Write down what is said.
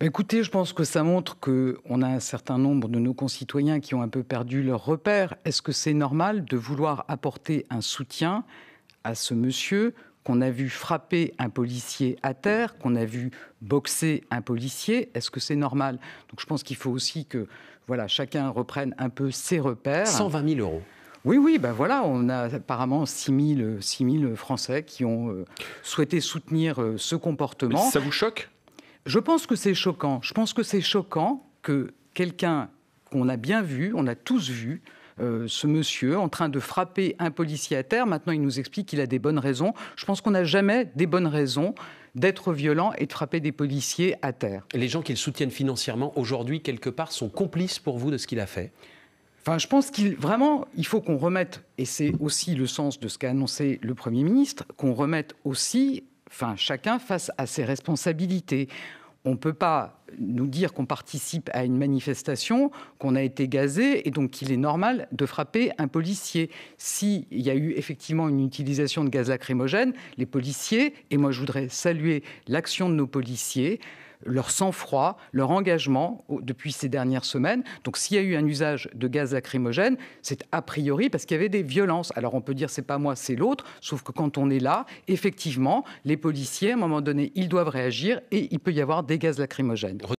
Écoutez, je pense que ça montre qu'on a un certain nombre de nos concitoyens qui ont un peu perdu leurs repère. Est-ce que c'est normal de vouloir apporter un soutien à ce monsieur qu'on a vu frapper un policier à terre, qu'on a vu boxer un policier Est-ce que c'est normal Donc je pense qu'il faut aussi que voilà, chacun reprenne un peu ses repères. 120 000 euros. Oui, oui, ben voilà, on a apparemment 6 000, Français qui ont euh, souhaité soutenir euh, ce comportement. ça vous choque je pense que c'est choquant. Je pense que c'est choquant que quelqu'un qu'on a bien vu, on a tous vu, euh, ce monsieur en train de frapper un policier à terre. Maintenant, il nous explique qu'il a des bonnes raisons. Je pense qu'on n'a jamais des bonnes raisons d'être violent et de frapper des policiers à terre. Les gens qu'il soutiennent financièrement aujourd'hui, quelque part, sont complices pour vous de ce qu'il a fait Enfin, je pense qu'il vraiment, il faut qu'on remette, et c'est aussi le sens de ce qu'a annoncé le Premier ministre, qu'on remette aussi enfin, chacun face à ses responsabilités. On ne peut pas nous dire qu'on participe à une manifestation, qu'on a été gazé, et donc qu'il est normal de frapper un policier. S'il y a eu effectivement une utilisation de gaz lacrymogène, les policiers, et moi je voudrais saluer l'action de nos policiers, leur sang-froid, leur engagement depuis ces dernières semaines. Donc s'il y a eu un usage de gaz lacrymogène, c'est a priori parce qu'il y avait des violences. Alors on peut dire c'est pas moi, c'est l'autre, sauf que quand on est là, effectivement, les policiers, à un moment donné, ils doivent réagir et il peut y avoir des gaz lacrymogènes.